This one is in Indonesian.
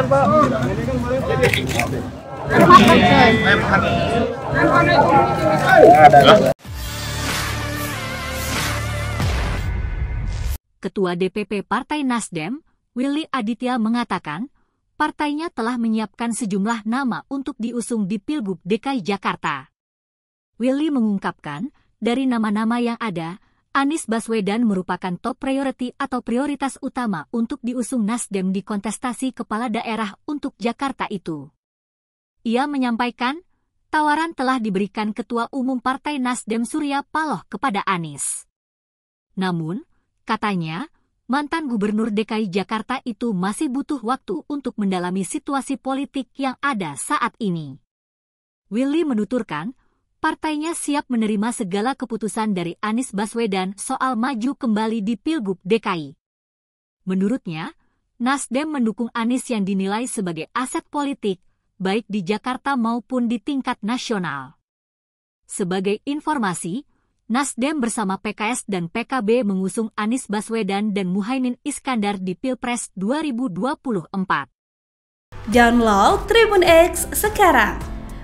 Ketua DPP Partai Nasdem, Willy Aditya mengatakan, partainya telah menyiapkan sejumlah nama untuk diusung di Pilgub DKI Jakarta. Willy mengungkapkan, dari nama-nama yang ada, Anies Baswedan merupakan top priority atau prioritas utama untuk diusung Nasdem di kontestasi kepala daerah untuk Jakarta itu. Ia menyampaikan, tawaran telah diberikan Ketua Umum Partai Nasdem Surya Paloh kepada Anies. Namun, katanya, mantan Gubernur DKI Jakarta itu masih butuh waktu untuk mendalami situasi politik yang ada saat ini. Willy menuturkan, partainya siap menerima segala keputusan dari Anies Baswedan soal maju kembali di Pilgub DKI. Menurutnya, Nasdem mendukung Anies yang dinilai sebagai aset politik, baik di Jakarta maupun di tingkat nasional. Sebagai informasi, Nasdem bersama PKS dan PKB mengusung Anies Baswedan dan Muhaimin Iskandar di Pilpres 2024. Download Tribun X sekarang